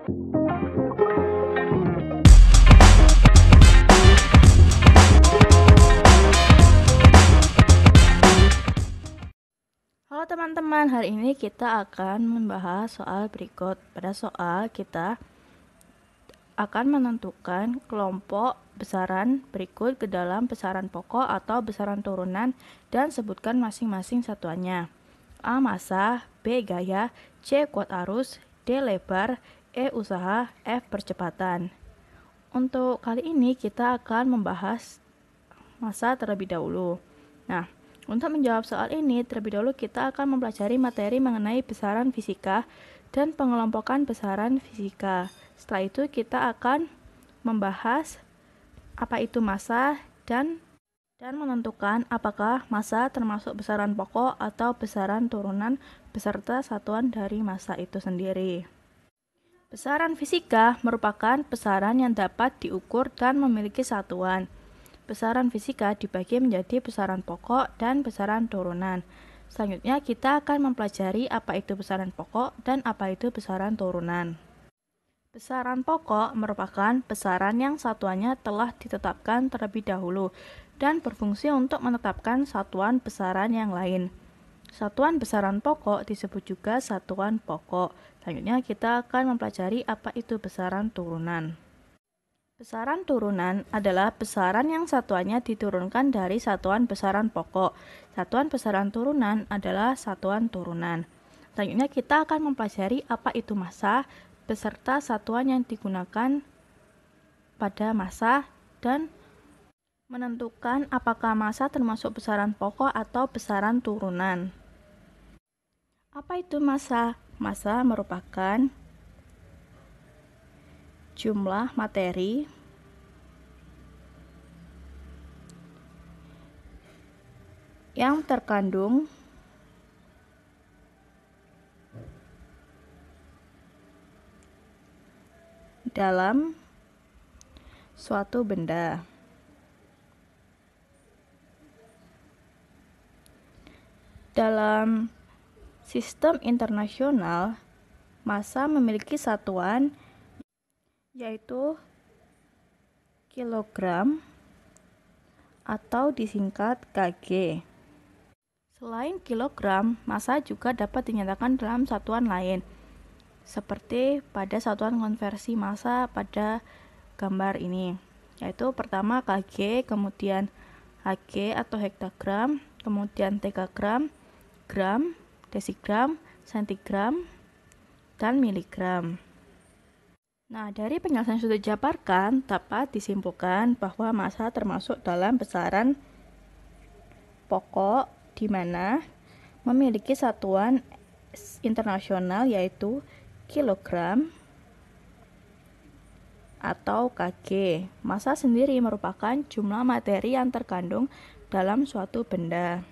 Halo teman-teman, hari ini kita akan membahas soal berikut. Pada soal kita akan menentukan kelompok besaran berikut ke dalam besaran pokok atau besaran turunan dan sebutkan masing-masing satuannya. A masa, B gaya, C kuat arus, D lebar, E usaha, F eh, percepatan. Untuk kali ini kita akan membahas masa terlebih dahulu. Nah, untuk menjawab soal ini, terlebih dahulu kita akan mempelajari materi mengenai besaran fisika dan pengelompokan besaran fisika. Setelah itu kita akan membahas apa itu massa dan dan menentukan apakah massa termasuk besaran pokok atau besaran turunan beserta satuan dari massa itu sendiri. Besaran fisika merupakan besaran yang dapat diukur dan memiliki satuan. Besaran fisika dibagi menjadi besaran pokok dan besaran turunan. Selanjutnya kita akan mempelajari apa itu besaran pokok dan apa itu besaran turunan. Besaran pokok merupakan besaran yang satuannya telah ditetapkan terlebih dahulu dan berfungsi untuk menetapkan satuan besaran yang lain. Satuan besaran pokok disebut juga satuan pokok. Selanjutnya kita akan mempelajari apa itu besaran turunan. Besaran turunan adalah besaran yang satuannya diturunkan dari satuan besaran pokok. Satuan besaran turunan adalah satuan turunan. Selanjutnya kita akan mempelajari apa itu massa beserta satuan yang digunakan pada massa dan menentukan apakah massa termasuk besaran pokok atau besaran turunan. Apa itu massa? Massa merupakan jumlah materi yang terkandung dalam suatu benda. Dalam sistem internasional, massa memiliki satuan yaitu kilogram atau disingkat kg. Selain kilogram, massa juga dapat dinyatakan dalam satuan lain, seperti pada satuan konversi massa pada gambar ini, yaitu pertama kg, kemudian HG atau hektagram, kemudian tekagram, gram, desigram, sentigram, dan miligram. Nah, dari penjelasan yang sudah dijabarkan, dapat disimpulkan bahwa massa termasuk dalam besaran pokok di mana memiliki satuan internasional yaitu kilogram atau kg. Massa sendiri merupakan jumlah materi yang terkandung dalam suatu benda.